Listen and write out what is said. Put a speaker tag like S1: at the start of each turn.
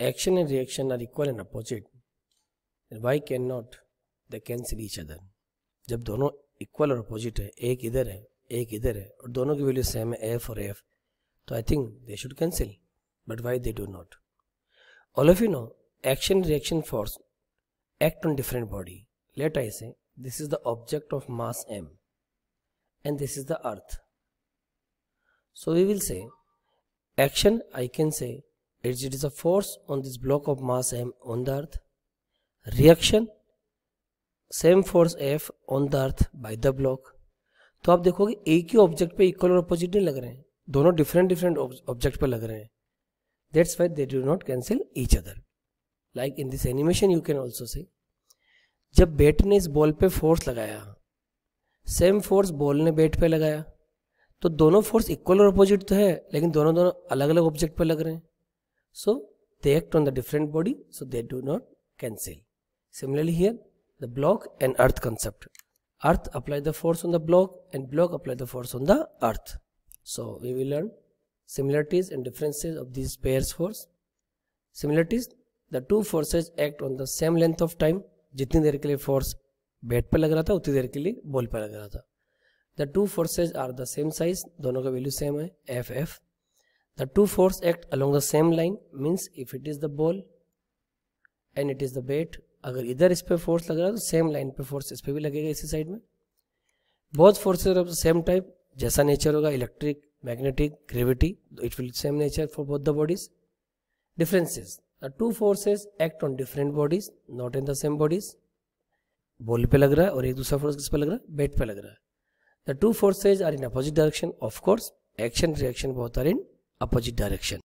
S1: action and reaction are equal and opposite then why cannot they cancel each other जब दोनों equal और opposite है एक इधर है एक इधर है और दोनों की वैल्यू सेम है एफ और एफ तो I think they should cancel but why they do not all of you know action reaction force act on different body let I say this is the object of mass M and this is the earth so we will say action i can say It is a force on this block of mass m on the earth. Reaction same force F on the earth by the block तो आप देखोगे एक ही object पे equal और opposite नहीं लग रहे हैं दोनों डिफरेंट डिफरेंट ऑब्जेक्ट पे लग रहे हैं that's why they do not cancel each other like in this animation you can also say जब बैट ने इस बॉल पे फोर्स लगाया सेम फोर्स बॉल ने बैट पे लगाया तो दोनों फोर्स इक्वल और अपोजिट तो है लेकिन दोनों दोनों अलग अलग ऑब्जेक्ट पर लग रहे हैं So they act on the different body, so they do not cancel. Similarly here, the block and earth concept. Earth apply the force on the block and block apply the force on the earth. So we will learn similarities and differences of these pairs force. Similarities, the two forces act on the same length of time. jitni देर ke liye force bat पर lag raha tha उतनी देर ke liye ball पर lag raha tha the two forces are the same size dono ka value same hai F F The two force act along the same line means if it is the ball and it is the bet अगर इधर इस पर force लग रहा है तो same line पे force इस पर भी लगेगा इसी साइड में बहुत forces of the same type जैसा नेचर होगा electric magnetic gravity it will same nature for both the bodies differences the two forces act on different bodies not in the same bodies ball पे लग रहा है और एक दूसरा force किस पे लग रहा है बेट पे लग रहा है the two forces are in opposite direction of course action reaction बहुत आर इन अपोजिट डायरेक्शन